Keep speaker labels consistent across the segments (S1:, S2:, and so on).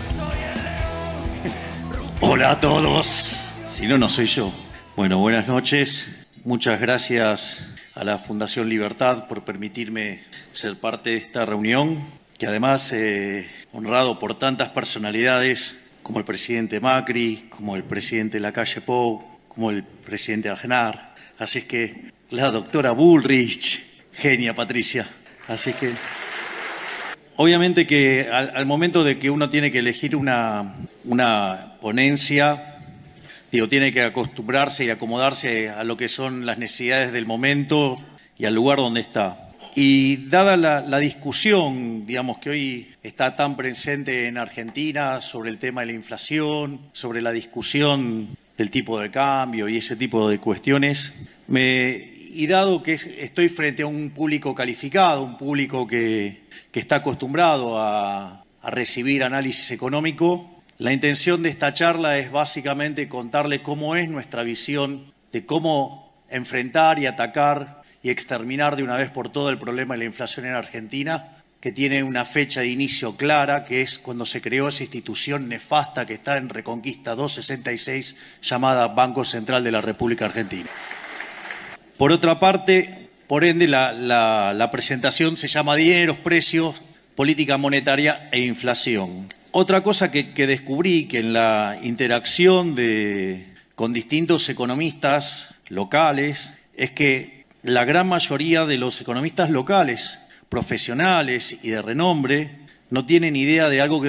S1: Hola a todos. Si no, no soy yo. Bueno, buenas noches. Muchas gracias a la Fundación Libertad por permitirme ser parte de esta reunión, que además eh, honrado por tantas personalidades como el presidente Macri, como el presidente Lacalle Pou, como el presidente Aznar. Así es que la doctora Bullrich, genia Patricia. Así que Obviamente que al, momento de que uno tiene que elegir una, una ponencia, digo, tiene que acostumbrarse y acomodarse a lo que son las necesidades del momento y al lugar donde está. Y dada la, discusión, digamos, que hoy está tan presente en Argentina sobre el tema de la inflación, sobre la discusión del tipo de cambio y ese tipo de cuestiones, me, y dado que estoy frente a un público calificado, un público que, que está acostumbrado a, recibir análisis económico, la intención de esta charla es básicamente contarle cómo es nuestra visión de cómo enfrentar y atacar y exterminar de una vez por todas el problema de la inflación en Argentina, que tiene una fecha de inicio clara, que es cuando se creó esa institución nefasta que está en Reconquista 266, llamada Banco Central de la República Argentina. Por otra parte, por ende, la, presentación se llama Dineros, Precios, Política Monetaria e Inflación. Otra cosa que, descubrí que en la interacción con distintos economistas locales es que la gran mayoría de los economistas locales, profesionales y de renombre, no tienen idea de algo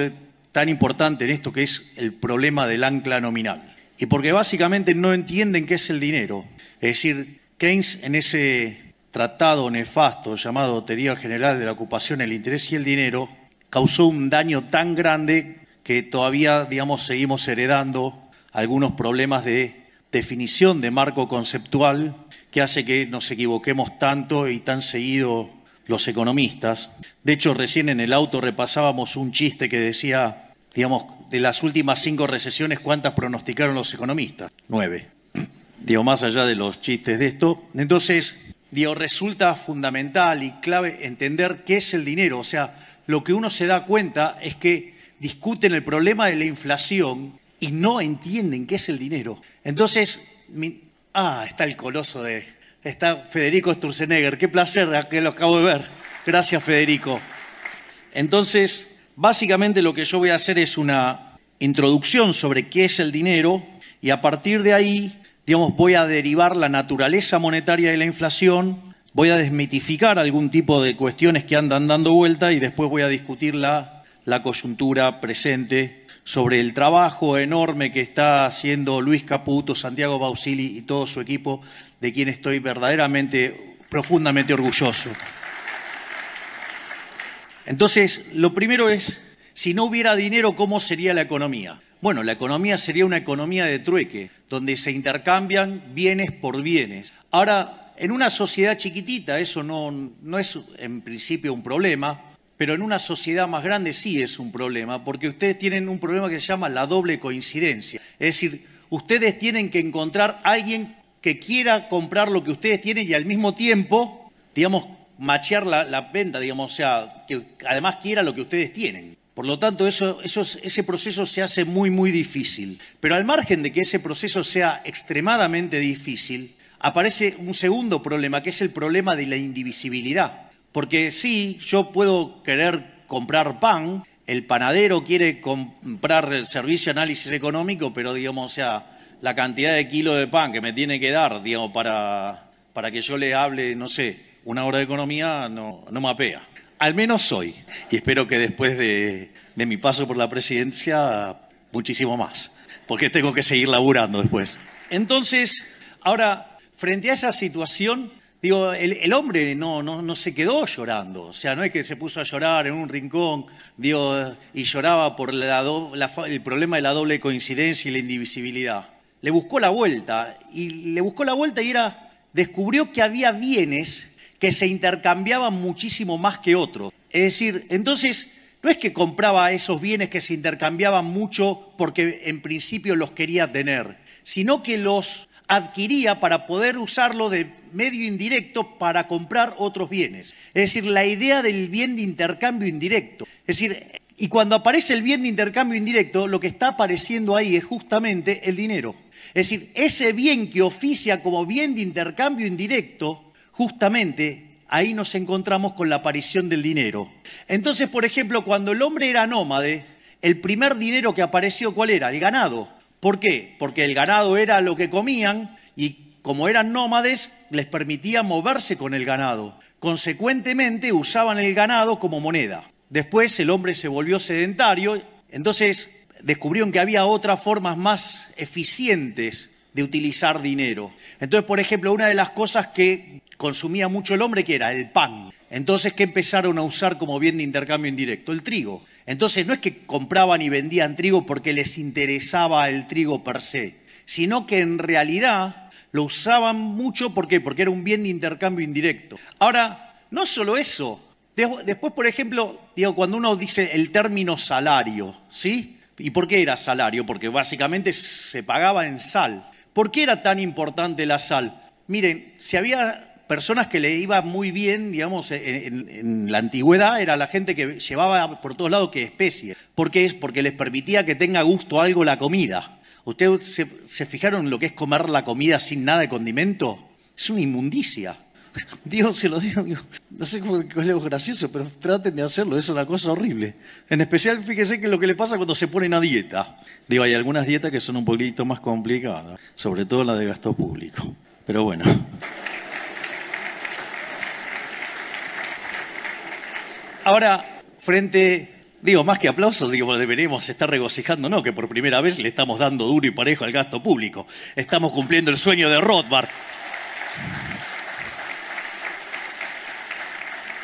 S1: tan importante en esto que es el problema del ancla nominal. Y porque básicamente no entienden qué es el dinero. Es decir, Keynes en ese tratado nefasto llamado Teoría General de la Ocupación, el Interés y el Dinero, causó un daño tan grande que todavía, digamos, seguimos heredando algunos problemas de definición de marco conceptual que hace que nos equivoquemos tanto y tan seguido los economistas. De hecho, recién en el auto repasábamos un chiste que decía, digamos, de las últimas cinco recesiones, ¿cuántas pronosticaron los economistas? Nueve. Digo, más allá de los chistes de esto. Entonces, digo, resulta fundamental y clave entender qué es el dinero. O sea, lo que uno se da cuenta es que discuten el problema de la inflación y no entienden qué es el dinero. Entonces, ah, está el coloso de... Está Federico Sturzenegger, qué placer que lo acabo de ver. Gracias, Federico. Entonces, básicamente lo que yo voy a hacer es una introducción sobre qué es el dinero y a partir de ahí digamos, voy a derivar la naturaleza monetaria de la inflación, voy a desmitificar algún tipo de cuestiones que andan dando vuelta y después voy a discutir la, coyuntura presente sobre el trabajo enorme que está haciendo Luis Caputo, Santiago Bausili y todo su equipo, de quien estoy verdaderamente, profundamente orgulloso. Entonces, lo primero es, si no hubiera dinero, ¿cómo sería la economía? Bueno, la economía sería una economía de trueque, donde se intercambian bienes por bienes. Ahora, en una sociedad chiquitita eso no, no es en principio un problema, pero en una sociedad más grande sí es un problema, porque ustedes tienen un problema que se llama la doble coincidencia. Es decir, ustedes tienen que encontrar a alguien que quiera comprar lo que ustedes tienen y al mismo tiempo, digamos, machear la, la venta, digamos, o sea, que además quiera lo que ustedes tienen. Por lo tanto, ese proceso se hace muy, muy difícil. Pero al margen de que ese proceso sea extremadamente difícil, aparece un segundo problema, que es el problema de la indivisibilidad. Porque sí, yo puedo querer comprar pan, el panadero quiere comprar el servicio de análisis económico, pero digamos, o sea, la cantidad de kilo de pan que me tiene que dar, digamos, para, para que yo le hable, no sé, una hora de economía, no, no apea al menos hoy, y espero que después de, mi paso por la presidencia, muchísimo más, porque tengo que seguir laburando después. Entonces, ahora, frente a esa situación, Digo, el, hombre no, no, no, se quedó llorando, o sea, no es que se puso a llorar en un rincón y lloraba por la el problema de la doble coincidencia y la indivisibilidad. Le buscó la vuelta, y le buscó la vuelta y era, descubrió que había bienes que se intercambiaban muchísimo más que otros. Es decir, entonces no es que compraba esos bienes que se intercambiaban mucho porque en principio los quería tener, sino que los adquiría para poder usarlo de medio indirecto para comprar otros bienes. Es decir, la idea del bien de intercambio indirecto. Es decir, y cuando aparece el bien de intercambio indirecto, lo que está apareciendo ahí es justamente el dinero. Es decir, ese bien que oficia como bien de intercambio indirecto justamente ahí nos encontramos con la aparición del dinero. Entonces, por ejemplo, cuando el hombre era nómade, el primer dinero que apareció, ¿cuál era? El ganado. ¿Por qué? Porque el ganado era lo que comían y como eran nómades, les permitía moverse con el ganado. Consecuentemente, usaban el ganado como moneda. Después el hombre se volvió sedentario, entonces descubrieron que había otras formas más eficientes de utilizar dinero. Entonces, por ejemplo, una de las cosas que consumía mucho el hombre, que era el pan. Entonces, ¿qué empezaron a usar como bien de intercambio indirecto? El trigo. Entonces, no es que compraban y vendían trigo porque les interesaba el trigo per se, sino que en realidad lo usaban mucho ¿por qué? porque era un bien de intercambio indirecto. Ahora, no solo eso. Después, por ejemplo, digo, cuando uno dice el término salario, ¿sí? ¿Y por qué era salario? Porque básicamente se pagaba en sal. ¿Por qué era tan importante la sal? Miren, si había personas que le iba muy bien, digamos, en, la antigüedad, era la gente que llevaba por todos lados que especie. ¿Por qué es? Porque les permitía que tenga gusto algo la comida. ¿Ustedes se, fijaron fijaron lo que es comer la comida sin nada de condimento? Es una inmundicia. Dios se lo digo, no sé cómo es gracioso, pero traten de hacerlo, es una cosa horrible. En especial, fíjense que lo que le pasa cuando se pone a dieta. Digo, hay algunas dietas que son un poquito más complicadas, sobre todo la de gasto público. Pero bueno. Ahora, frente, digo, más que aplausos, digo, deberíamos estar regocijando, ¿no? Que por primera vez le estamos dando duro y parejo al gasto público. Estamos cumpliendo el sueño de Rothbard.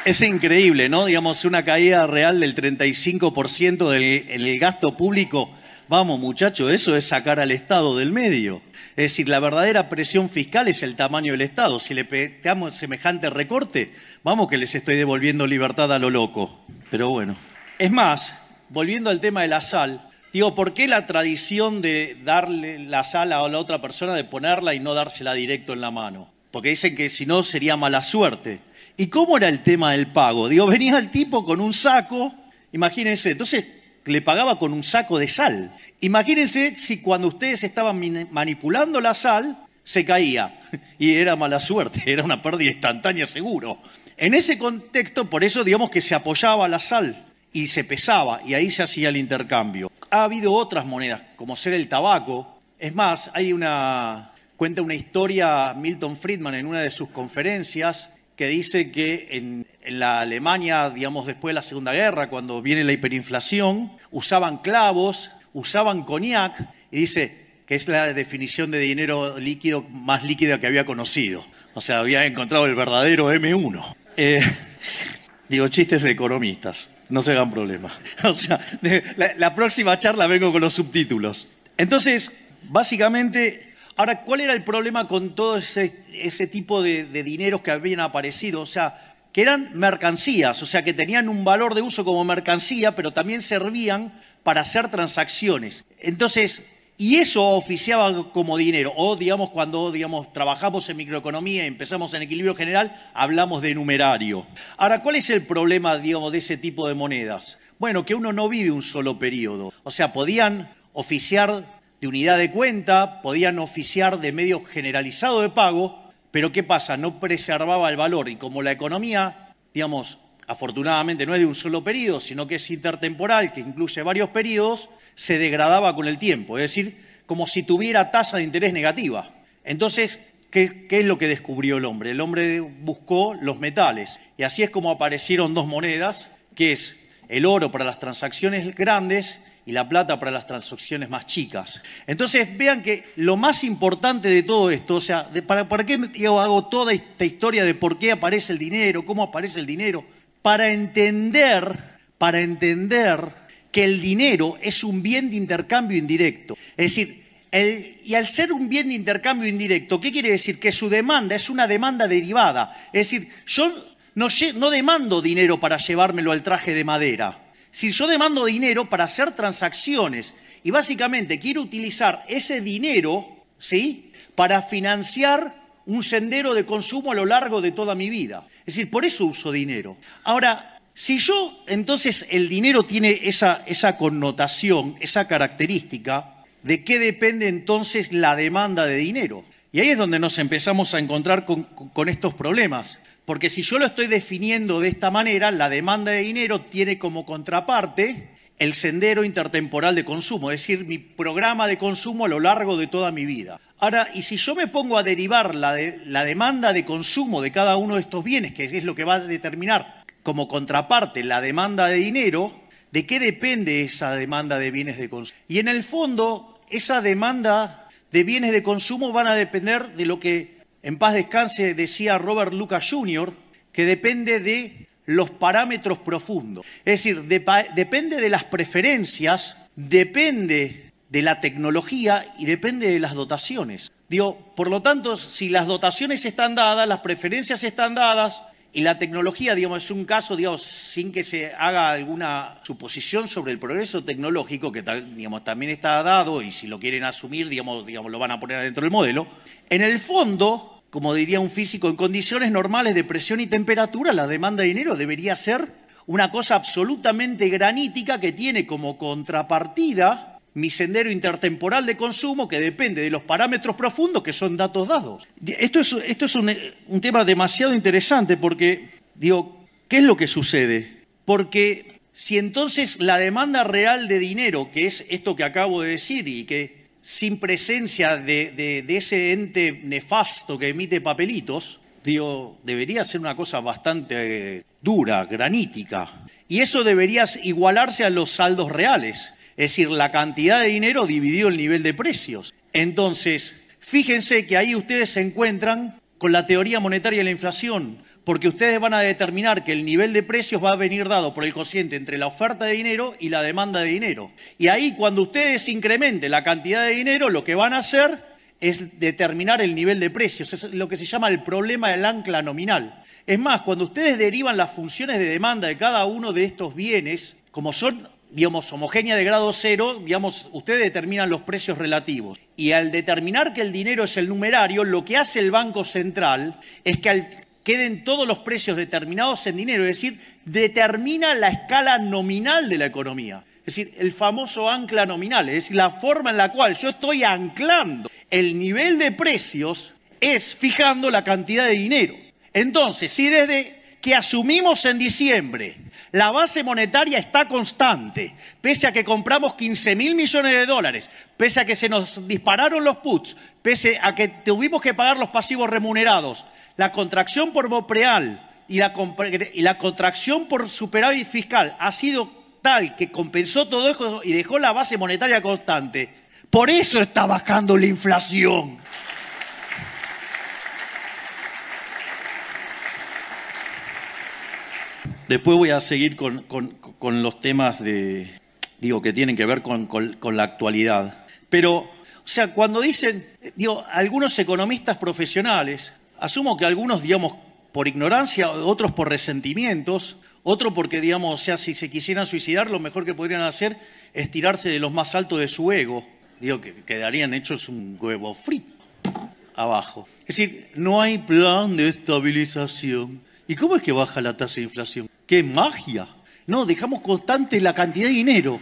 S1: Es increíble, ¿no? Digamos, una caída real del 35% del gasto público Vamos muchachos, eso es sacar al Estado del medio. Es decir, la verdadera presión fiscal es el tamaño del Estado. Si le pegamos semejante recorte, vamos que les estoy devolviendo libertad a lo loco. Pero bueno. Es más, volviendo al tema de la sal, digo, ¿por qué la tradición de darle la sal a la otra persona, de ponerla y no dársela directo en la mano? Porque dicen que si no sería mala suerte. ¿Y cómo era el tema del pago? Digo, venía el tipo con un saco, imagínense, entonces le pagaba con un saco de sal. Imagínense si cuando ustedes estaban manipulando la sal, se caía. Y era mala suerte, era una pérdida instantánea seguro. En ese contexto, por eso digamos que se apoyaba la sal y se pesaba y ahí se hacía el intercambio. Ha habido otras monedas, como ser el tabaco. Es más, hay una cuenta una historia Milton Friedman en una de sus conferencias que dice que en, la Alemania, digamos, después de la Segunda Guerra, cuando viene la hiperinflación, usaban clavos, usaban cognac, y dice que es la definición de dinero líquido más líquida que había conocido. O sea, había encontrado el verdadero M1. Eh, digo, chistes de economistas, no se hagan problema. O sea, la próxima charla vengo con los subtítulos. Entonces, básicamente Ahora, ¿cuál era el problema con todo ese, tipo de, dineros que habían aparecido? O sea, que eran mercancías, o sea, que tenían un valor de uso como mercancía, pero también servían para hacer transacciones. Entonces, y eso oficiaba como dinero. O, digamos, cuando digamos, trabajamos en microeconomía y empezamos en equilibrio general, hablamos de numerario. Ahora, ¿cuál es el problema, digamos, de ese tipo de monedas? Bueno, que uno no vive un solo periodo. O sea, podían oficiar de unidad de cuenta, podían oficiar de medio generalizado de pago, pero ¿qué pasa? No preservaba el valor y como la economía, digamos, afortunadamente no es de un solo periodo, sino que es intertemporal, que incluye varios periodos, se degradaba con el tiempo, es decir, como si tuviera tasa de interés negativa. Entonces, ¿qué, ¿qué, es lo que descubrió el hombre? El hombre buscó los metales y así es como aparecieron dos monedas, que es el oro para las transacciones grandes y la plata para las transacciones más chicas. Entonces vean que lo más importante de todo esto, o sea, para, qué hago toda esta historia de por qué aparece el dinero, cómo aparece el dinero? Para entender, para entender que el dinero es un bien de intercambio indirecto. Es decir, y al ser un bien de intercambio indirecto, ¿qué quiere decir? Que su demanda es una demanda derivada. Es decir, yo no demando dinero para llevármelo al traje de madera. Si yo demando dinero para hacer transacciones y básicamente quiero utilizar ese dinero, ¿sí? Para financiar un sendero de consumo a lo largo de toda mi vida. Es decir, por eso uso dinero. Ahora, si yo, entonces, el dinero tiene esa, esa connotación, esa característica, ¿de qué depende entonces la demanda de dinero? Y ahí es donde nos empezamos a encontrar con estos problemas. Porque si yo lo estoy definiendo de esta manera, la demanda de dinero tiene como contraparte el sendero intertemporal de consumo, es decir, mi programa de consumo a lo largo de toda mi vida. Ahora, y si yo me pongo a derivar la, demanda de consumo de cada uno de estos bienes, que es lo que va a determinar como contraparte la demanda de dinero, ¿de qué depende esa demanda de bienes de consumo? Y en el fondo, esa demanda de bienes de consumo van a depender de lo que en paz descanse, decía Robert Lucas Jr., que depende de los parámetros profundos. Es decir, depende de las preferencias, depende de la tecnología y depende de las dotaciones. por lo tanto, si las dotaciones están dadas, las preferencias están dadas, y la tecnología, digamos, es un caso, digamos, sin que se haga alguna suposición sobre el progreso tecnológico, que digamos, también está dado, y si lo quieren asumir, digamos, digamos, lo van a poner dentro del modelo. En el fondo, como diría un físico, en condiciones normales de presión y temperatura, la demanda de dinero debería ser una cosa absolutamente granítica que tiene como contrapartida mi sendero intertemporal de consumo que depende de los parámetros profundos que son datos dados. Esto es, esto es eh, un, tema demasiado interesante porque, digo, ¿qué es lo que sucede? Porque si entonces la demanda real de dinero, que es esto que acabo de decir y que sin presencia de, de ese ente nefasto que emite papelitos, digo, debería ser una cosa bastante eh, dura, granítica. Y eso debería igualarse a los saldos reales. Es decir, la cantidad de dinero dividió el nivel de precios. Entonces, fíjense que ahí ustedes se encuentran con la teoría monetaria de la inflación, porque ustedes van a determinar que el nivel de precios va a venir dado por el cociente entre la oferta de dinero y la demanda de dinero. Y ahí cuando ustedes incrementen la cantidad de dinero, lo que van a hacer es determinar el nivel de precios, es lo que se llama el problema del ancla nominal. Es más, cuando ustedes derivan las funciones de demanda de cada uno de estos bienes, como son digamos, homogénea de grado cero, digamos, ustedes determinan los precios relativos. Y al determinar que el dinero es el numerario, lo que hace el Banco Central es que queden todos los precios determinados en dinero, es decir, determina la escala nominal de la economía. Es decir, el famoso ancla nominal, es decir, la forma en la cual yo estoy anclando el nivel de precios es fijando la cantidad de dinero. Entonces, si desde asumimos en diciembre, la base monetaria está constante, pese a que compramos 15 mil millones de dólares, pese a que se nos dispararon los puts, pese a que tuvimos que pagar los pasivos remunerados, la contracción por Bopreal y la, y la contracción por superávit fiscal ha sido tal que compensó todo eso y dejó la base monetaria constante. Por eso está bajando la inflación. Después voy a seguir con, los temas de, digo, que tienen que ver con, con, la actualidad. Pero, o sea, cuando dicen, digo, algunos economistas profesionales, asumo que algunos, digamos, por ignorancia, otros por resentimientos, otros porque, digamos, o sea, si se quisieran suicidar, lo mejor que podrían hacer es tirarse de los más altos de su ego. Digo, que quedarían hechos un huevo frito abajo. Es decir, no hay plan de estabilización. ¿Y cómo es que baja la tasa de inflación? ¡Qué magia! No, dejamos constante la cantidad de dinero.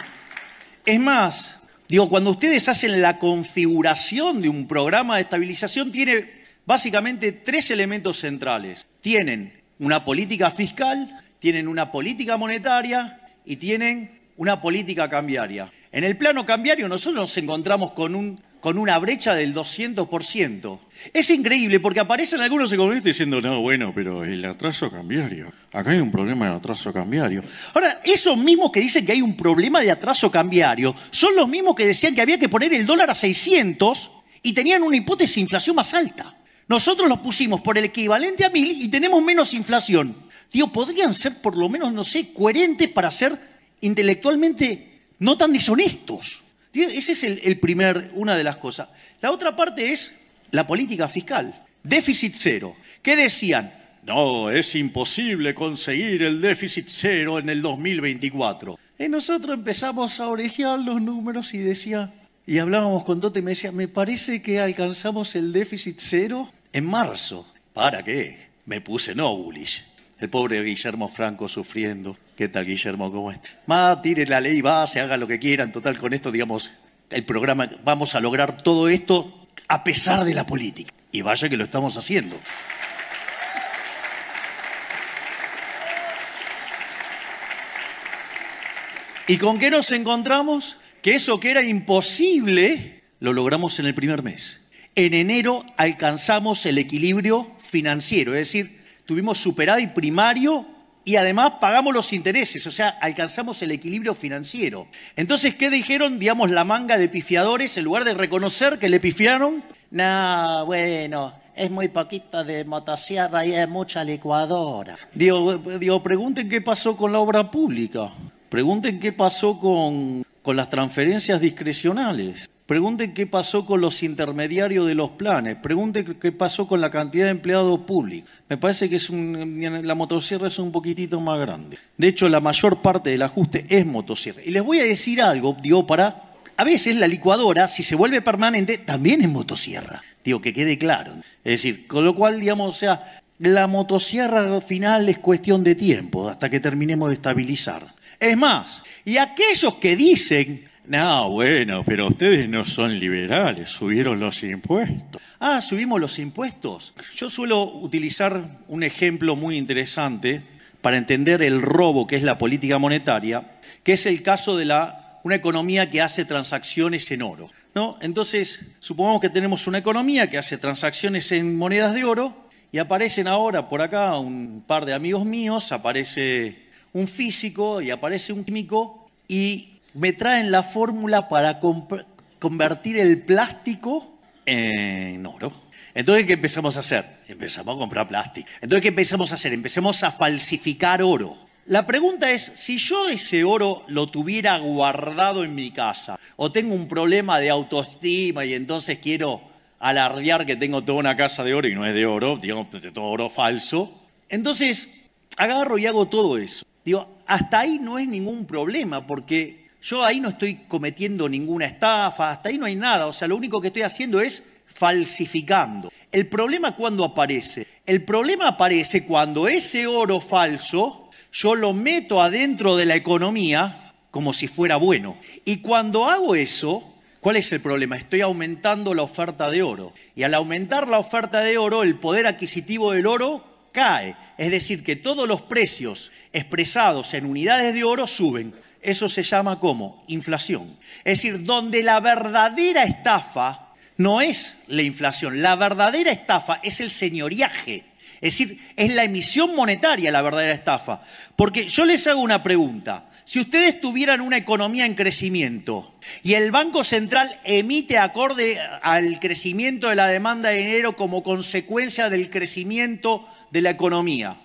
S1: Es más, digo, cuando ustedes hacen la configuración de un programa de estabilización, tiene básicamente tres elementos centrales. Tienen una política fiscal, tienen una política monetaria y tienen una política cambiaria. En el plano cambiario nosotros nos encontramos con un con una brecha del 200%. Es increíble porque aparecen algunos economistas diciendo, no, bueno, pero el atraso cambiario. Acá hay un problema de atraso cambiario. Ahora, esos mismos que dicen que hay un problema de atraso cambiario son los mismos que decían que había que poner el dólar a 600 y tenían una hipótesis de inflación más alta. Nosotros los pusimos por el equivalente a 1000 y tenemos menos inflación. Tío, podrían ser por lo menos, no sé, coherentes para ser intelectualmente no tan deshonestos. Ese es el, primer, una de las cosas. La otra parte es la política fiscal. Déficit cero. ¿Qué decían? No, es imposible conseguir el déficit cero en el 2024. Y nosotros empezamos a orejear los números y decía, y hablábamos con Dote y me decía, me parece que alcanzamos el déficit cero en marzo. ¿Para qué? Me puse no bullish. El pobre Guillermo Franco sufriendo. ¿Qué tal, Guillermo? ¿Cómo estás? Más, tire la ley, va, se haga lo que quieran. Total, con esto, digamos, el programa, vamos a lograr todo esto a pesar de la política. Y vaya que lo estamos haciendo. ¿Y con qué nos encontramos? Que eso que era imposible, lo logramos en el primer mes. En enero alcanzamos el equilibrio financiero, es decir, tuvimos superávit primario y además pagamos los intereses, o sea, alcanzamos el equilibrio financiero. Entonces, ¿qué dijeron, digamos, la manga de pifiadores en lugar de reconocer que le pifiaron? No, bueno, es muy poquito de motosierra y es mucha licuadora. Digo, digo, pregunten qué pasó con la obra pública, pregunten qué pasó con, con las transferencias discrecionales. Pregunten qué pasó con los intermediarios de los planes. Pregunten qué pasó con la cantidad de empleados públicos. Me parece que la motosierra es un poquitito más grande. De hecho, la mayor parte del ajuste es motosierra. Y les voy a decir algo, digo, para... A veces la licuadora, si se vuelve permanente, también es motosierra. Digo, que quede claro. Es decir, con lo cual, digamos, o sea, la motosierra final es cuestión de tiempo hasta que terminemos de estabilizar. Es más, y aquellos que dicen no, bueno, pero ustedes no son liberales, subieron los impuestos. Ah, subimos los impuestos. Yo suelo utilizar un ejemplo muy interesante para entender el robo que es la política monetaria, que es el caso de la, una economía que hace transacciones en oro. ¿no? Entonces, supongamos que tenemos una economía que hace transacciones en monedas de oro y aparecen ahora por acá un par de amigos míos, aparece un físico y aparece un químico y me traen la fórmula para convertir el plástico en oro. Entonces, ¿qué empezamos a hacer? Empezamos a comprar plástico. Entonces, ¿qué empezamos a hacer? empecemos a falsificar oro. La pregunta es, si yo ese oro lo tuviera guardado en mi casa, o tengo un problema de autoestima y entonces quiero alardear que tengo toda una casa de oro y no es de oro, digamos, de todo oro falso, entonces agarro y hago todo eso. Digo, hasta ahí no es ningún problema porque yo ahí no estoy cometiendo ninguna estafa, hasta ahí no hay nada, o sea, lo único que estoy haciendo es falsificando. El problema cuando aparece, el problema aparece cuando ese oro falso yo lo meto adentro de la economía como si fuera bueno. Y cuando hago eso, ¿Cuál es el problema? Estoy aumentando la oferta de oro. Y al aumentar la oferta de oro, el poder adquisitivo del oro cae. Es decir, que todos los precios expresados en unidades de oro suben. Eso se llama como inflación. Es decir, donde la verdadera estafa no es la inflación, la verdadera estafa es el señoriaje. Es decir, es la emisión monetaria la verdadera estafa. Porque yo les hago una pregunta. Si ustedes tuvieran una economía en crecimiento y el Banco Central emite acorde al crecimiento de la demanda de dinero como consecuencia del crecimiento de la economía,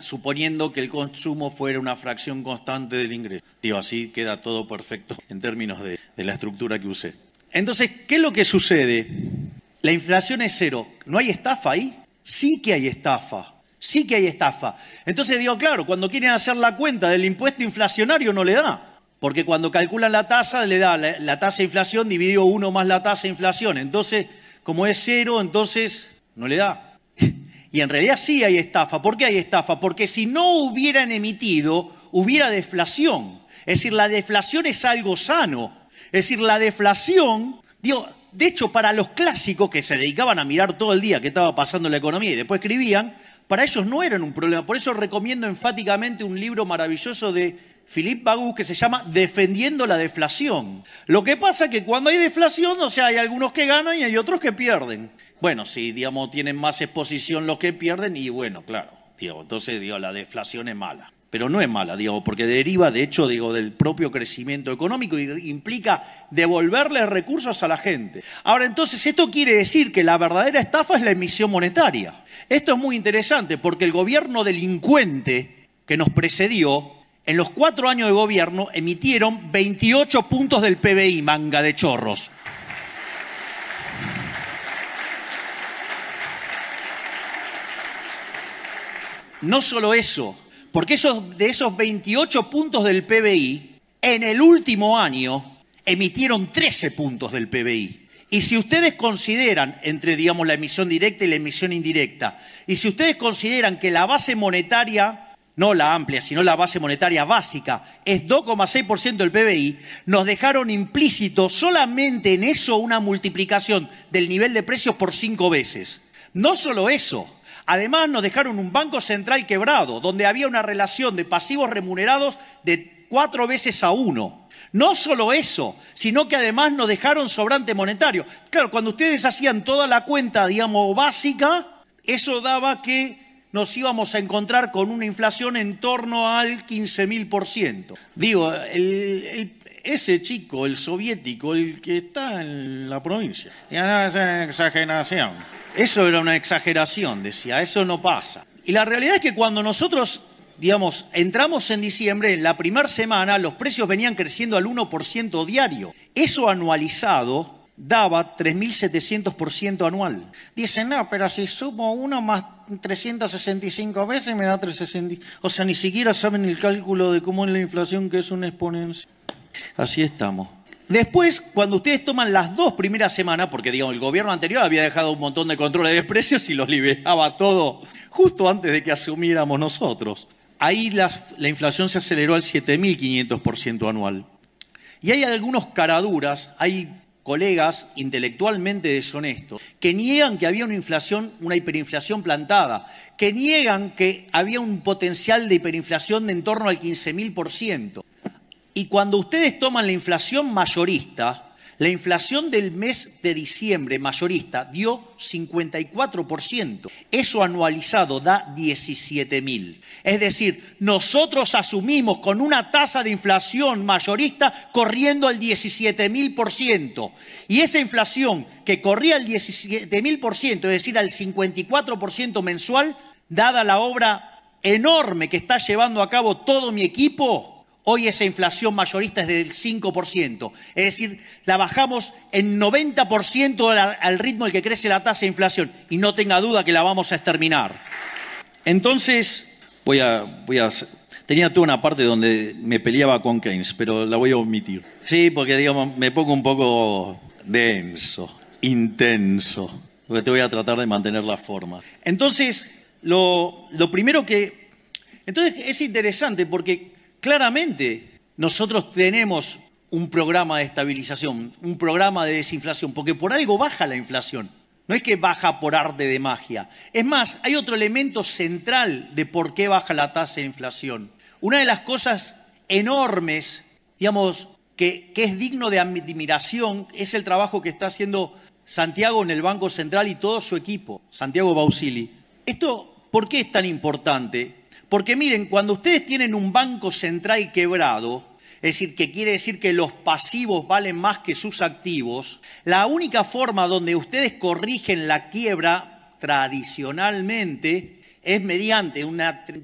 S1: suponiendo que el consumo fuera una fracción constante del ingreso. Digo, así queda todo perfecto en términos de, la estructura que usé. Entonces, ¿qué es lo que sucede? La inflación es cero. ¿No hay estafa ahí? Sí que hay estafa. Sí que hay estafa. Entonces digo, claro, cuando quieren hacer la cuenta del impuesto inflacionario no le da. Porque cuando calculan la tasa, le da la, tasa de inflación dividido uno más la tasa de inflación. Entonces, como es cero, entonces no le da. Y en realidad sí hay estafa. ¿Por qué hay estafa? Porque si no hubieran emitido, hubiera deflación. Es decir, la deflación es algo sano. Es decir, la deflación, digo, de hecho, para los clásicos que se dedicaban a mirar todo el día qué estaba pasando en la economía y después escribían, para ellos no eran un problema. Por eso recomiendo enfáticamente un libro maravilloso de Philippe Bagus que se llama Defendiendo la deflación. Lo que pasa es que cuando hay deflación, o sea, hay algunos que ganan y hay otros que pierden. Bueno, si, digamos, tienen más exposición los que pierden y bueno, claro, digo, entonces, digo, la deflación es mala. Pero no es mala, digo, porque deriva, de hecho, digo, del propio crecimiento económico y implica devolverle recursos a la gente. Ahora, entonces, esto quiere decir que la verdadera estafa es la emisión monetaria. Esto es muy interesante porque el gobierno delincuente que nos precedió, en los cuatro años de gobierno emitieron 28 puntos del PBI, manga de chorros. No solo eso, porque esos, de esos 28 puntos del PBI, en el último año emitieron 13 puntos del PBI. Y si ustedes consideran, entre digamos la emisión directa y la emisión indirecta, y si ustedes consideran que la base monetaria no la amplia, sino la base monetaria básica, es 2,6% del PBI, nos dejaron implícito solamente en eso una multiplicación del nivel de precios por cinco veces. No solo eso, además nos dejaron un banco central quebrado, donde había una relación de pasivos remunerados de cuatro veces a uno. No solo eso, sino que además nos dejaron sobrante monetario. Claro, cuando ustedes hacían toda la cuenta, digamos, básica, eso daba que nos íbamos a encontrar con una inflación en torno al 15.000%. Digo, ese chico, el soviético, el que está en la provincia, ya no es una exageración. Eso era una exageración, decía, eso no pasa. Y la realidad es que cuando nosotros, digamos, entramos en diciembre, en la primera semana, los precios venían creciendo al 1% diario. Eso anualizado daba 3.700% anual. Dicen, no, pero si sumo uno más 365 veces me da 365. O sea, ni siquiera saben el cálculo de cómo es la inflación, que es una exponencia. Así estamos. Después, cuando ustedes toman las dos primeras semanas, porque digamos, el gobierno anterior había dejado un montón de controles de precios y los liberaba todo justo antes de que asumiéramos nosotros. Ahí la, la inflación se aceleró al 7.500% anual. Y hay algunos caraduras, hay colegas intelectualmente deshonestos que niegan que había una inflación, una hiperinflación plantada, que niegan que había un potencial de hiperinflación de en torno al 15.000%. Y cuando ustedes toman la inflación mayorista, la inflación del mes de diciembre mayorista dio 54%. Eso anualizado da 17.000. Es decir, nosotros asumimos con una tasa de inflación mayorista corriendo al 17.000%. Y esa inflación que corría al 17.000%, es decir, al 54% mensual, dada la obra enorme que está llevando a cabo todo mi equipo, Hoy esa inflación mayorista es del 5%, es decir, la bajamos en 90% al ritmo el que crece la tasa de inflación y no tenga duda que la vamos a exterminar. Entonces, voy a, voy a tenía toda una parte donde me peleaba con Keynes, pero la voy a omitir. Sí, porque digamos, me pongo un poco denso, intenso, porque te voy a tratar de mantener la forma. Entonces, lo, lo primero que... Entonces es interesante porque Claramente, nosotros tenemos un programa de estabilización, un programa de desinflación, porque por algo baja la inflación. No es que baja por arte de magia. Es más, hay otro elemento central de por qué baja la tasa de inflación. Una de las cosas enormes, digamos, que, es digno de admiración es el trabajo que está haciendo Santiago en el Banco Central y todo su equipo, Santiago Bausili. Esto, ¿por qué es tan importante? Porque miren, cuando ustedes tienen un banco central quebrado, es decir, que quiere decir que los pasivos valen más que sus activos, la única forma donde ustedes corrigen la quiebra tradicionalmente es mediante un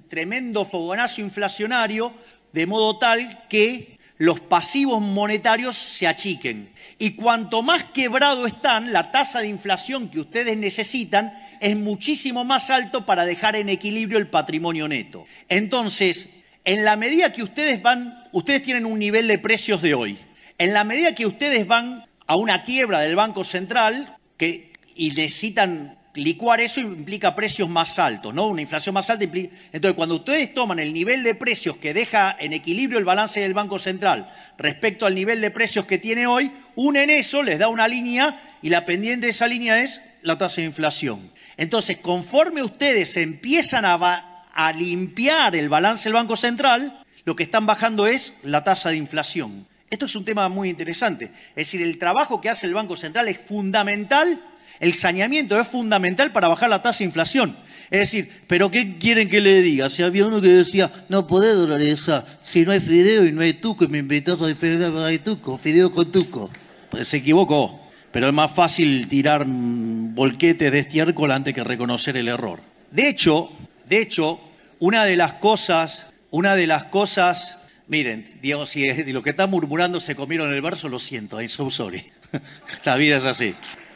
S1: tremendo fogonazo inflacionario, de modo tal que los pasivos monetarios se achiquen. Y cuanto más quebrado están, la tasa de inflación que ustedes necesitan es muchísimo más alto para dejar en equilibrio el patrimonio neto. Entonces, en la medida que ustedes van, ustedes tienen un nivel de precios de hoy. En la medida que ustedes van a una quiebra del Banco Central que, y necesitan licuar eso implica precios más altos, ¿no? Una inflación más alta implica... Entonces, cuando ustedes toman el nivel de precios que deja en equilibrio el balance del Banco Central respecto al nivel de precios que tiene hoy, unen eso, les da una línea y la pendiente de esa línea es la tasa de inflación. Entonces, conforme ustedes empiezan a, limpiar el balance del Banco Central, lo que están bajando es la tasa de inflación. Esto es un tema muy interesante. Es decir, el trabajo que hace el Banco Central es fundamental el saneamiento es fundamental para bajar la tasa de inflación. Es decir, ¿pero qué quieren que le diga? Si había uno que decía, no podés esa, si no hay fideo y no hay tuco, y me invitas a fideo con tuco, fideo con tuco. Pues se equivocó, pero es más fácil tirar bolquetes mm, de estiércol antes que reconocer el error. De hecho, de hecho, una de las cosas, una de las cosas, miren, digamos, si lo que está murmurando se comieron el verso, lo siento, I'm so la vida es así.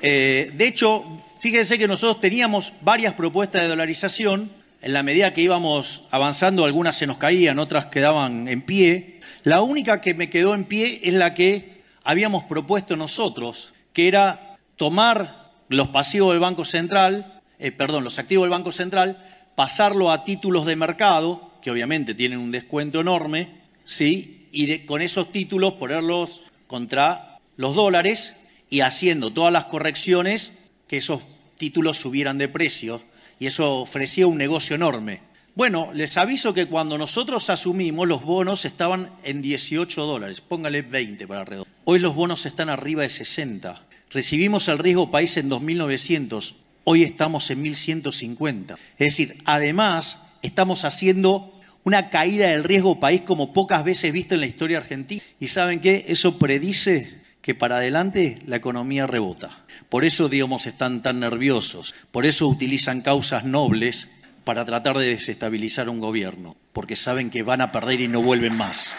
S1: Eh, de hecho, fíjense que nosotros teníamos varias propuestas de dolarización. En la medida que íbamos avanzando, algunas se nos caían, otras quedaban en pie. La única que me quedó en pie es la que habíamos propuesto nosotros, que era tomar los pasivos del Banco Central, eh, perdón, los activos del Banco Central, pasarlo a títulos de mercado, que obviamente tienen un descuento enorme, ¿sí? y con esos títulos ponerlos contra los dólares y haciendo todas las correcciones que esos títulos subieran de precio y eso ofrecía un negocio enorme. Bueno, les aviso que cuando nosotros asumimos los bonos estaban en 18 dólares, póngale 20 para alrededor. Hoy los bonos están arriba de 60. Recibimos el riesgo país en 2.900, hoy estamos en 1.150. Es decir, además estamos haciendo una caída del riesgo país como pocas veces visto en la historia argentina. ¿Y saben qué? Eso predice que para adelante la economía rebota. Por eso, digamos, están tan nerviosos, por eso utilizan causas nobles para tratar de desestabilizar un gobierno, porque saben que van a perder y no vuelven más.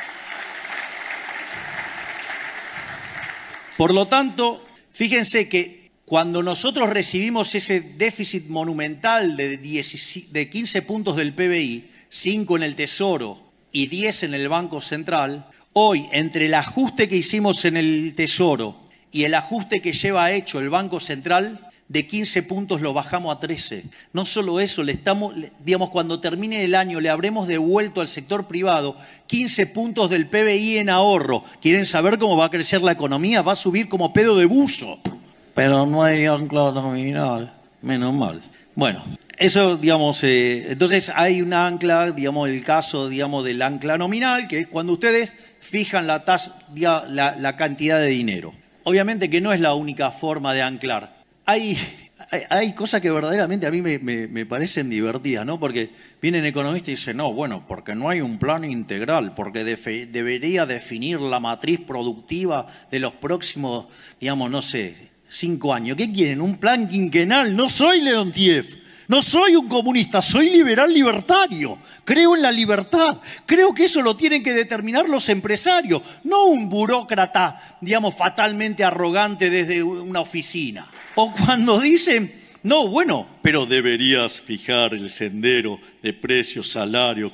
S1: Por lo tanto, fíjense que cuando nosotros recibimos ese déficit monumental de, 15 puntos del PBI, 5 en el Tesoro y 10 en el Banco Central, Hoy, entre el ajuste que hicimos en el Tesoro y el ajuste que lleva hecho el Banco Central, de 15 puntos lo bajamos a 13. No solo eso, le estamos, digamos, cuando termine el año le habremos devuelto al sector privado 15 puntos del PBI en ahorro. ¿Quieren saber cómo va a crecer la economía? Va a subir como pedo de buzo. Pero no hay ancla nominal, menos mal. Bueno, eso, digamos, eh, entonces hay un ancla, digamos, el caso, digamos, del ancla nominal, que es cuando ustedes fijan la, tasa, la, la cantidad de dinero. Obviamente que no es la única forma de anclar. Hay, hay, cosas que verdaderamente a mí me, parecen divertidas, ¿no? Porque vienen economistas y dicen, no, bueno, porque no hay un plan integral, porque debería definir la matriz productiva de los próximos, digamos, no sé, cinco años. ¿Qué quieren? ¿Un plan quinquenal? No soy Tief! No soy un comunista, soy liberal libertario. Creo en la libertad. Creo que eso lo tienen que determinar los empresarios, no un burócrata, digamos, fatalmente arrogante desde una oficina. O cuando dicen, no, bueno, pero deberías fijar el sendero de precios, salarios.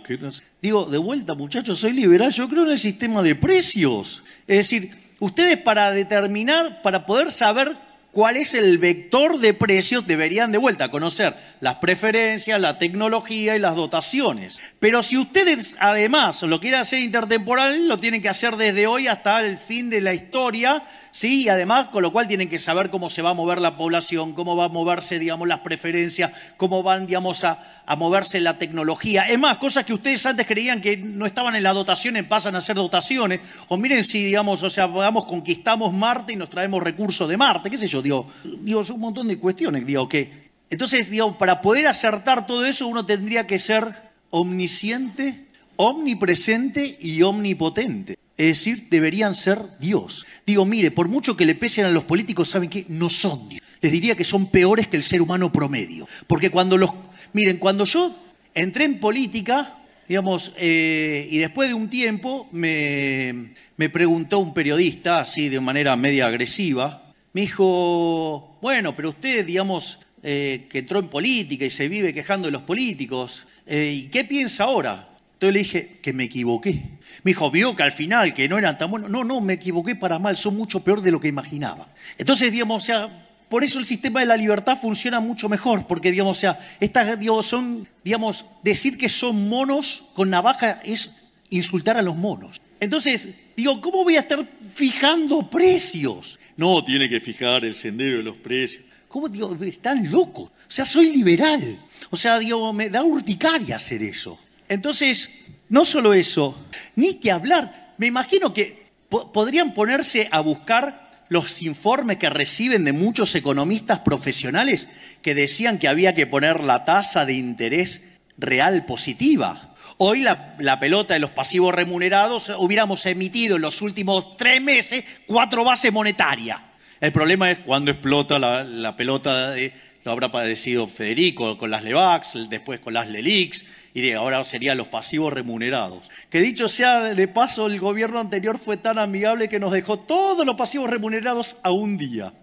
S1: Digo, de vuelta, muchachos, soy liberal, yo creo en el sistema de precios. Es decir, ustedes para determinar, para poder saber cuál es el vector de precios, deberían de vuelta conocer las preferencias, la tecnología y las dotaciones. Pero si ustedes además lo quieren hacer intertemporal, lo tienen que hacer desde hoy hasta el fin de la historia, ¿sí? Y además, con lo cual tienen que saber cómo se va a mover la población, cómo va a moverse, digamos, las preferencias, cómo van, digamos, a, a moverse la tecnología. Es más, cosas que ustedes antes creían que no estaban en las dotaciones pasan a ser dotaciones. O miren si, digamos, o sea, vamos, conquistamos Marte y nos traemos recursos de Marte, qué sé yo digo, digo, un montón de cuestiones, digo, que... Entonces, para poder acertar todo eso uno tendría que ser omnisciente, omnipresente y omnipotente. Es decir, deberían ser Dios. Digo, mire, por mucho que le pesen a los políticos, ¿saben que No son Dios. Les diría que son peores que el ser humano promedio. Porque cuando los... Miren, cuando yo entré en política, digamos, eh, y después de un tiempo me, me preguntó un periodista, así de manera media agresiva, me dijo, bueno, pero usted, digamos, eh, que entró en política y se vive quejando de los políticos, eh, ¿y qué piensa ahora? Entonces le dije que me equivoqué. Me dijo, vio que al final que no eran tan buenos. No, no, me equivoqué para mal, son mucho peor de lo que imaginaba. Entonces, digamos, o sea, por eso el sistema de la libertad funciona mucho mejor, porque, digamos, o sea, estas, digamos, son, digamos, decir que son monos con navaja es insultar a los monos. Entonces, digo, ¿cómo voy a estar fijando precios? No, tiene que fijar el sendero de los precios. ¿Cómo digo? Están locos. O sea, soy liberal. O sea, digo, me da urticaria hacer eso. Entonces, no solo eso, ni que hablar. Me imagino que podrían ponerse a buscar los informes que reciben de muchos economistas profesionales que decían que había que poner la tasa de interés real positiva. Hoy la, pelota de los pasivos remunerados hubiéramos emitido en los últimos tres meses cuatro bases monetarias. El problema es cuando explota la, pelota, de, lo habrá padecido Federico con las LEVAX, después con las LELIX, y de ahora serían los pasivos remunerados. Que dicho sea de paso, el gobierno anterior fue tan amigable que nos dejó todos los pasivos remunerados a un día.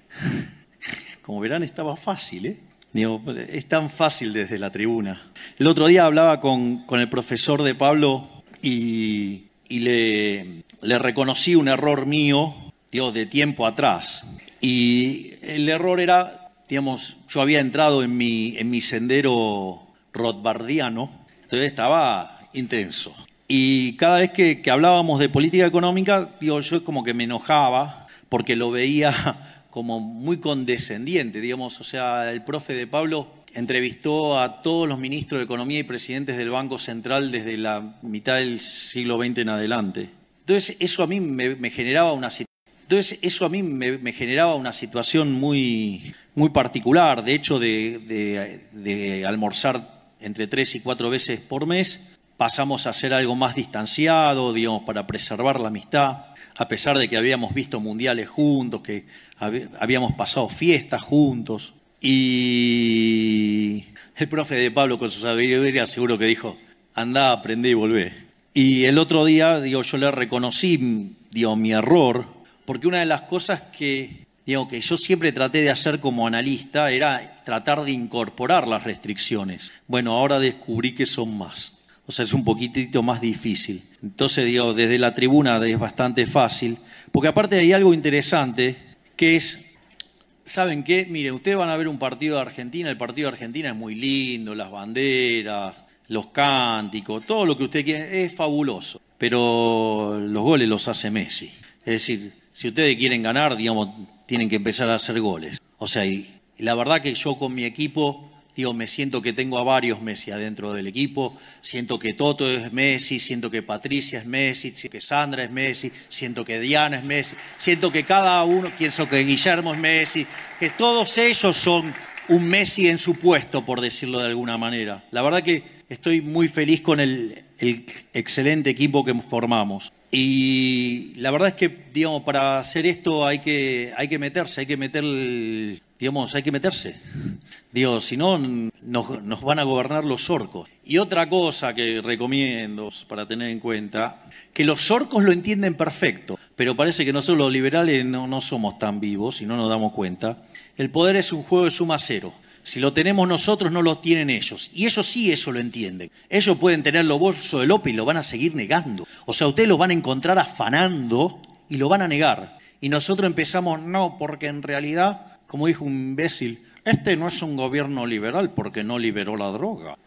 S1: Como verán, estaba fácil, ¿eh? Digo, pues, es tan fácil desde la tribuna. El otro día hablaba con, con el profesor de Pablo y, le, reconocí un error mío, de tiempo atrás. Y el error era, digamos, yo había entrado en mi, en mi sendero rothbardiano, entonces estaba intenso. Y cada vez que, que hablábamos de política económica, digo, yo como que me enojaba porque lo veía como muy condescendiente, digamos, o sea, el profe de Pablo entrevistó a todos los ministros de Economía y presidentes del Banco Central desde la mitad del siglo XX en adelante. Entonces eso a mí me, generaba una entonces eso a mí me, generaba una situación muy, muy particular, de hecho de, almorzar entre tres y cuatro veces por mes, pasamos a hacer algo más distanciado, digamos, para preservar la amistad a pesar de que habíamos visto mundiales juntos, que habíamos pasado fiestas juntos. Y el profe de Pablo con su sabiduría seguro que dijo, anda, aprendí y volvé. Y el otro día, digo, yo le reconocí, digo, mi error, porque una de las cosas que, digo, que yo siempre traté de hacer como analista era tratar de incorporar las restricciones. Bueno, ahora descubrí que son más. O sea, es un poquitito más difícil. Entonces, digo, desde la tribuna es bastante fácil, porque aparte hay algo interesante, que es, ¿saben qué? Mire, ustedes van a ver un partido de Argentina, el partido de Argentina es muy lindo, las banderas, los cánticos, todo lo que usted quiere, es fabuloso, pero los goles los hace Messi. Es decir, si ustedes quieren ganar, digamos, tienen que empezar a hacer goles. O sea, y la verdad que yo con mi equipo me siento que tengo a varios Messi adentro del equipo, siento que Toto es Messi, siento que Patricia es Messi, siento que Sandra es Messi, siento que Diana es Messi, siento que cada uno, pienso que Guillermo es Messi, que todos ellos son un Messi en su puesto, por decirlo de alguna manera. La verdad que estoy muy feliz con el, excelente equipo que formamos. Y la verdad es que, digamos, para hacer esto hay que, hay que meterse, hay que meter el, digamos, hay que meterse. Digo, si no, nos, van a gobernar los orcos. Y otra cosa que recomiendo para tener en cuenta, que los orcos lo entienden perfecto, pero parece que nosotros los liberales no, no somos tan vivos y no nos damos cuenta. El poder es un juego de suma cero. Si lo tenemos nosotros, no lo tienen ellos. Y ellos sí eso lo entienden. Ellos pueden tener los bolsos de López y lo van a seguir negando. O sea, ustedes lo van a encontrar afanando y lo van a negar. Y nosotros empezamos, no, porque en realidad como dijo un imbécil, este no es un gobierno liberal porque no liberó la droga.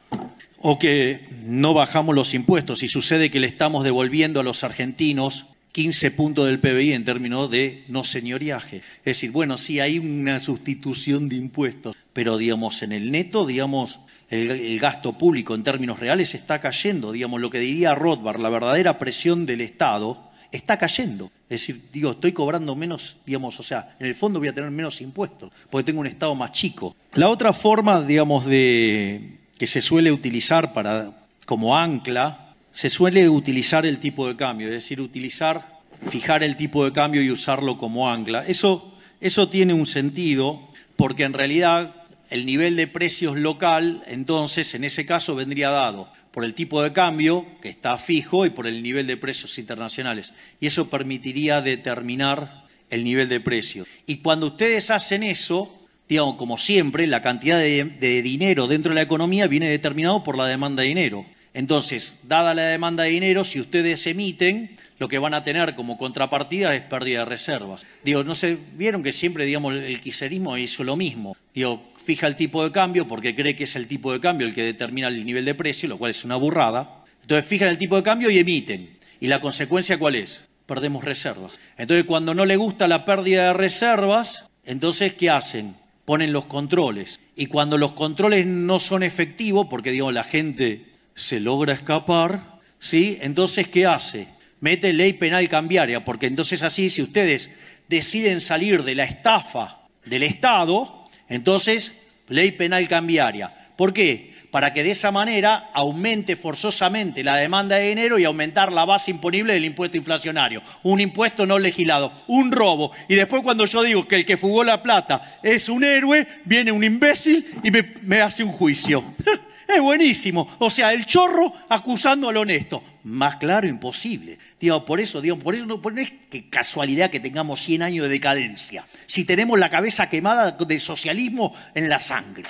S1: O que no bajamos los impuestos y sucede que le estamos devolviendo a los argentinos 15 puntos del PBI en términos de no señoriaje. Es decir, bueno, sí hay una sustitución de impuestos, pero digamos, en el neto, digamos, el, el, gasto público en términos reales está cayendo. Digamos, lo que diría Rothbard, la verdadera presión del Estado está cayendo. Es decir, digo, estoy cobrando menos, digamos, o sea, en el fondo voy a tener menos impuestos, porque tengo un Estado más chico. La otra forma, digamos, de que se suele utilizar para, como ancla, se suele utilizar el tipo de cambio, es decir, utilizar, fijar el tipo de cambio y usarlo como ancla. Eso, eso tiene un sentido, porque en realidad el nivel de precios local, entonces, en ese caso, vendría dado por el tipo de cambio, que está fijo, y por el nivel de precios internacionales. Y eso permitiría determinar el nivel de precio. Y cuando ustedes hacen eso, digamos, como siempre, la cantidad de, dinero dentro de la economía viene determinado por la demanda de dinero. Entonces, dada la demanda de dinero, si ustedes emiten, lo que van a tener como contrapartida es pérdida de reservas. Digo, no se vieron que siempre, digamos, el quiserismo hizo lo mismo. Digo, fija el tipo de cambio porque cree que es el tipo de cambio el que determina el nivel de precio, lo cual es una burrada. Entonces fijan el tipo de cambio y emiten. ¿Y la consecuencia cuál es? Perdemos reservas. Entonces cuando no le gusta la pérdida de reservas, entonces ¿qué hacen? Ponen los controles. Y cuando los controles no son efectivos, porque digo la gente se logra escapar, ¿sí? Entonces ¿qué hace? Mete ley penal cambiaria, porque entonces así si ustedes deciden salir de la estafa del Estado, entonces, ley penal cambiaria. ¿Por qué? para que de esa manera aumente forzosamente la demanda de dinero y aumentar la base imponible del impuesto inflacionario. Un impuesto no legislado, un robo. Y después cuando yo digo que el que fugó la plata es un héroe, viene un imbécil y me, hace un juicio. es buenísimo. O sea, el chorro acusando al honesto. Más claro, imposible. Digo, por eso, digo, por eso no, es que casualidad que tengamos 100 años de decadencia. Si tenemos la cabeza quemada de socialismo en la sangre.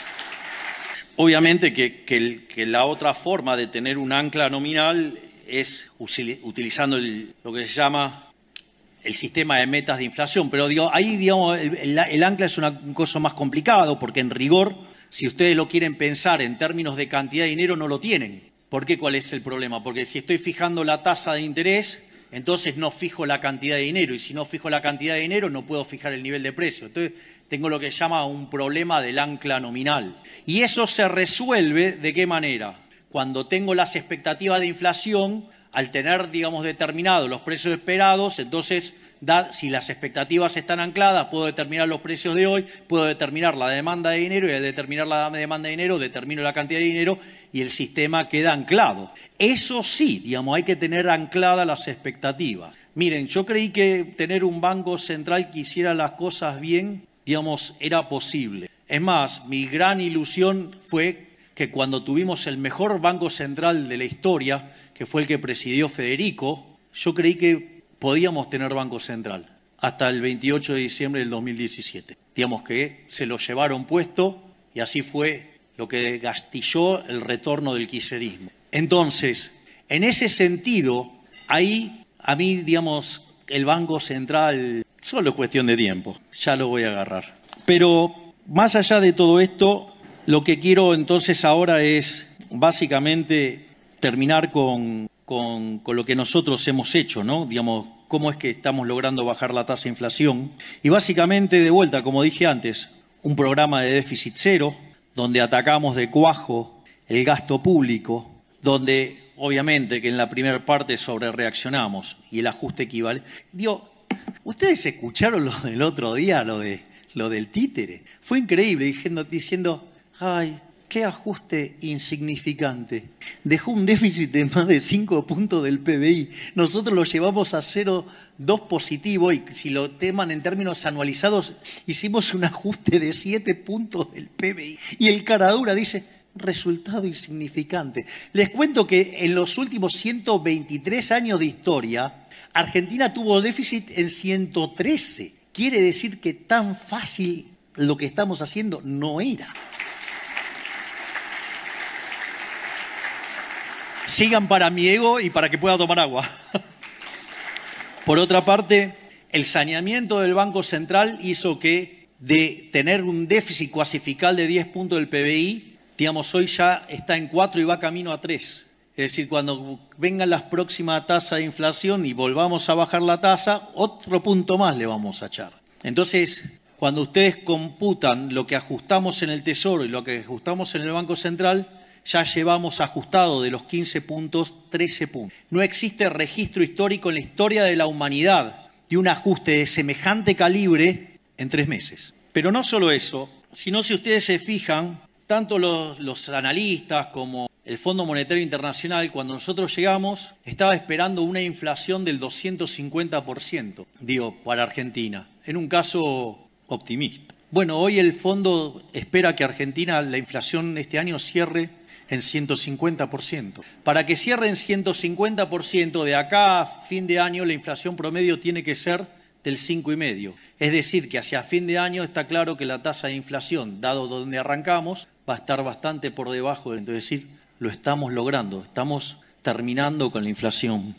S1: Obviamente que, la otra forma de tener un ancla nominal es utilizando lo que se llama el sistema de metas de inflación, pero ahí digamos, el, ancla es una cosa más complicada porque en rigor, si ustedes lo quieren pensar en términos de cantidad de dinero, no lo tienen. ¿Por qué cuál es el problema? Porque si estoy fijando la tasa de interés, entonces no fijo la cantidad de dinero, y si no fijo la cantidad de dinero, no puedo fijar el nivel de precio. Entonces, tengo lo que se llama un problema del ancla nominal. Y eso se resuelve de qué manera? Cuando tengo las expectativas de inflación, al tener, digamos, determinados los precios esperados, entonces, da, si las expectativas están ancladas, puedo determinar los precios de hoy, puedo determinar la demanda de dinero y al determinar la demanda de dinero, determino la cantidad de dinero y el sistema queda anclado. Eso sí, digamos, hay que tener ancladas las expectativas. Miren, yo creí que tener un banco central que hiciera las cosas bien digamos, era posible. Es más, mi gran ilusión fue que cuando tuvimos el mejor banco central de la historia, que fue el que presidió Federico, yo creí que podíamos tener banco central hasta el 28 de diciembre del 2017. Digamos que se lo llevaron puesto y así fue lo que desgastilló el retorno del quiserismo. Entonces, en ese sentido, ahí a mí, digamos, el Banco Central Solo cuestión de tiempo, ya lo voy a agarrar. Pero más allá de todo esto, lo que quiero entonces ahora es básicamente terminar con, lo que nosotros hemos hecho, ¿no? Digamos, cómo es que estamos logrando bajar la tasa de inflación. Y básicamente, de vuelta, como dije antes, un programa de déficit cero, donde atacamos de cuajo el gasto público, donde obviamente que en la primera parte sobre reaccionamos y el ajuste equivale. dio... ¿Ustedes escucharon lo del otro día, lo, de, lo del títere? Fue increíble, diciendo, diciendo, ay, qué ajuste insignificante. Dejó un déficit de más de 5 puntos del PBI. Nosotros lo llevamos a 0,2 positivo y si lo teman en términos anualizados, hicimos un ajuste de 7 puntos del PBI. Y el caradura dice, resultado insignificante. Les cuento que en los últimos 123 años de historia, Argentina tuvo déficit en 113. Quiere decir que tan fácil lo que estamos haciendo no era. Sigan para mi ego y para que pueda tomar agua. Por otra parte, el saneamiento del Banco Central hizo que de tener un déficit cuasi de 10 puntos del PBI, digamos, hoy ya está en 4 y va camino a 3. Es decir, cuando venga la próxima tasa de inflación y volvamos a bajar la tasa, otro punto más le vamos a echar. Entonces, cuando ustedes computan lo que ajustamos en el Tesoro y lo que ajustamos en el Banco Central, ya llevamos ajustado de los 15 puntos 13 puntos. No existe registro histórico en la historia de la humanidad de un ajuste de semejante calibre en tres meses. Pero no solo eso, sino si ustedes se fijan, tanto los, los analistas como el Fondo Monetario Internacional, cuando nosotros llegamos, estaba esperando una inflación del 250%, digo, para Argentina, en un caso optimista. Bueno, hoy el fondo espera que Argentina la inflación este año cierre en 150%. Para que cierre en 150% de acá a fin de año la inflación promedio tiene que ser del 5,5. Es decir, que hacia fin de año está claro que la tasa de inflación, dado donde arrancamos, va a estar bastante por debajo, es decir, lo estamos logrando, estamos terminando con la inflación.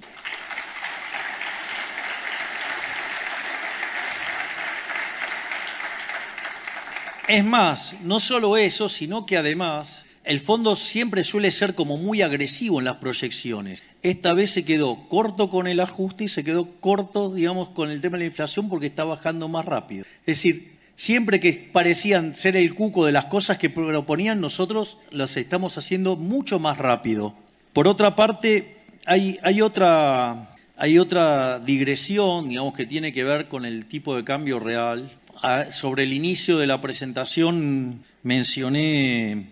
S1: Es más, no solo eso, sino que además el fondo siempre suele ser como muy agresivo en las proyecciones. Esta vez se quedó corto con el ajuste y se quedó corto, digamos, con el tema de la inflación porque está bajando más rápido. Es decir, Siempre que parecían ser el cuco de las cosas que proponían, nosotros las estamos haciendo mucho más rápido. Por otra parte, hay, otra, digresión, digamos, que tiene que ver con el tipo de cambio real. Ah, sobre el inicio de la presentación mencioné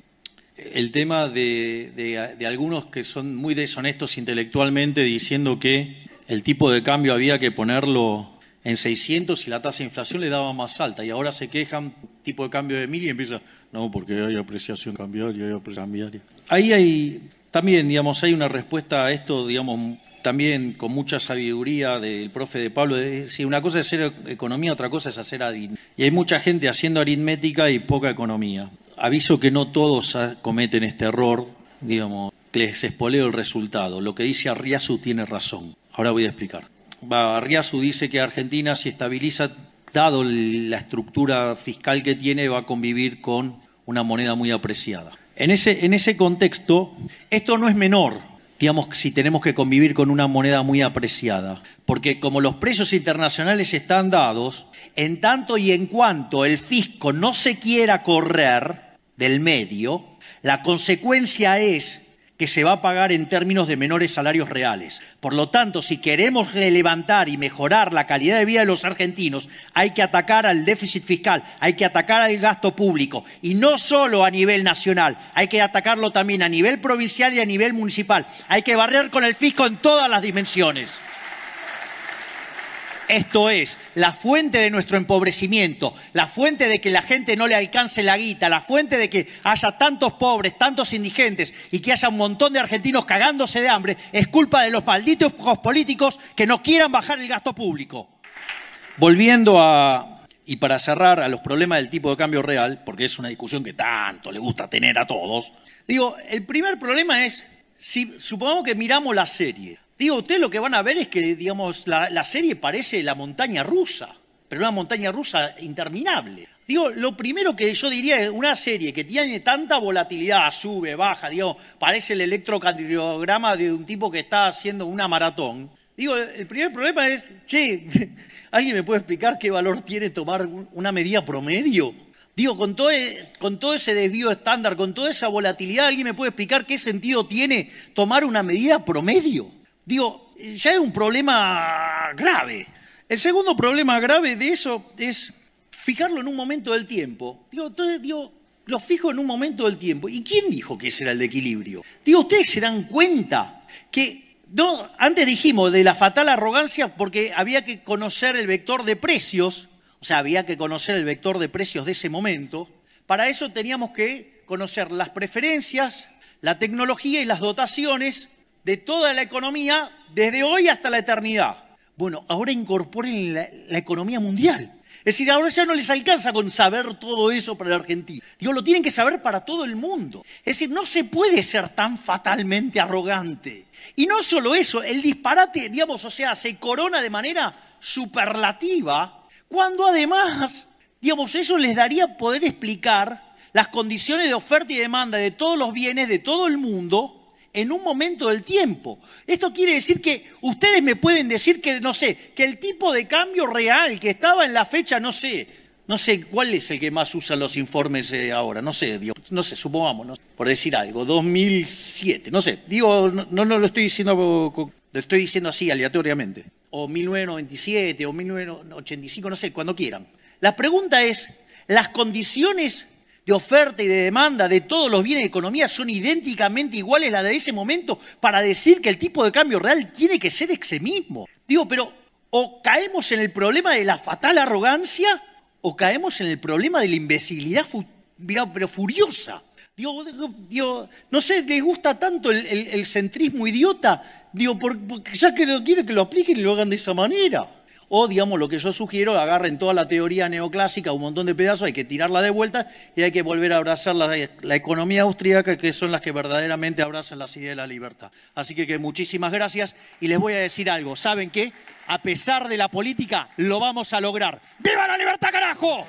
S1: el tema de, algunos que son muy deshonestos intelectualmente diciendo que el tipo de cambio había que ponerlo en 600 y la tasa de inflación le daba más alta. Y ahora se quejan, tipo de cambio de mil y empieza, no, porque hay apreciación cambiaria, hay apreciación cambiaria. Ahí hay, también, digamos, hay una respuesta a esto, digamos, también con mucha sabiduría del profe de Pablo, es si una cosa es hacer economía, otra cosa es hacer aritmética. Y hay mucha gente haciendo aritmética y poca economía. Aviso que no todos cometen este error, digamos, les espoleo el resultado. Lo que dice Arriazu tiene razón. Ahora voy a explicar. Barriazu dice que Argentina, si estabiliza, dado la estructura fiscal que tiene, va a convivir con una moneda muy apreciada. En ese, en ese contexto, esto no es menor, digamos, si tenemos que convivir con una moneda muy apreciada, porque como los precios internacionales están dados, en tanto y en cuanto el fisco no se quiera correr del medio, la consecuencia es que se va a pagar en términos de menores salarios reales. Por lo tanto, si queremos levantar y mejorar la calidad de vida de los argentinos, hay que atacar al déficit fiscal, hay que atacar al gasto público, y no solo a nivel nacional, hay que atacarlo también a nivel provincial y a nivel municipal. Hay que barrer con el fisco en todas las dimensiones. Esto es, la fuente de nuestro empobrecimiento, la fuente de que la gente no le alcance la guita, la fuente de que haya tantos pobres, tantos indigentes y que haya un montón de argentinos cagándose de hambre, es culpa de los malditos políticos que no quieran bajar el gasto público. Volviendo a, y para cerrar, a los problemas del tipo de cambio real, porque es una discusión que tanto le gusta tener a todos, digo, el primer problema es, si supongamos que miramos la serie, Digo, ustedes lo que van a ver es que, digamos, la, serie parece la montaña rusa, pero una montaña rusa interminable. Digo, lo primero que yo diría es una serie que tiene tanta volatilidad, sube, baja, digo, parece el electrocardiograma de un tipo que está haciendo una maratón. Digo, el primer problema es, che, ¿alguien me puede explicar qué valor tiene tomar una medida promedio? Digo, con todo, e, con todo ese desvío estándar, con toda esa volatilidad, ¿alguien me puede explicar qué sentido tiene tomar una medida promedio? Digo, ya es un problema grave. El segundo problema grave de eso es fijarlo en un momento del tiempo. Digo, entonces, lo fijo en un momento del tiempo. ¿Y quién dijo que ese era el de equilibrio? Digo, ustedes se dan cuenta que no, antes dijimos de la fatal arrogancia porque había que conocer el vector de precios, o sea, había que conocer el vector de precios de ese momento. Para eso teníamos que conocer las preferencias, la tecnología y las dotaciones de toda la economía desde hoy hasta la eternidad. Bueno, ahora incorporen la, economía mundial. Es decir, ahora ya no les alcanza con saber todo eso para el Argentina. Digo, lo tienen que saber para todo el mundo. Es decir, no se puede ser tan fatalmente arrogante. Y no solo eso, el disparate, digamos, o sea, se corona de manera superlativa, cuando además, digamos, eso les daría poder explicar las condiciones de oferta y demanda de todos los bienes de todo el mundo en un momento del tiempo. Esto quiere decir que ustedes me pueden decir que, no sé, que el tipo de cambio real que estaba en la fecha, no sé, no sé cuál es el que más usan los informes eh, ahora, no sé, no sé, supongamos, por decir algo, 2007, no sé, digo, no, no lo estoy diciendo, lo estoy diciendo así aleatoriamente, o 1997, o 1985, no sé, cuando quieran. La pregunta es, ¿las condiciones de oferta y de demanda de todos los bienes de economía son idénticamente iguales a la de ese momento para decir que el tipo de cambio real tiene que ser ese mismo. Digo, pero o caemos en el problema de la fatal arrogancia o caemos en el problema de la imbecilidad pero furiosa. Digo, no sé, les gusta tanto el, centrismo idiota, digo, porque, ya que no quieren que lo apliquen y lo hagan de esa manera. O, digamos, lo que yo sugiero, agarren toda la teoría neoclásica, un montón de pedazos, hay que tirarla de vuelta y hay que volver a abrazar la, economía austríaca, que son las que verdaderamente abrazan la ideas de la libertad. Así que, muchísimas gracias y les voy a decir algo. ¿Saben qué? A pesar de la política, lo vamos a lograr. ¡Viva la libertad, carajo!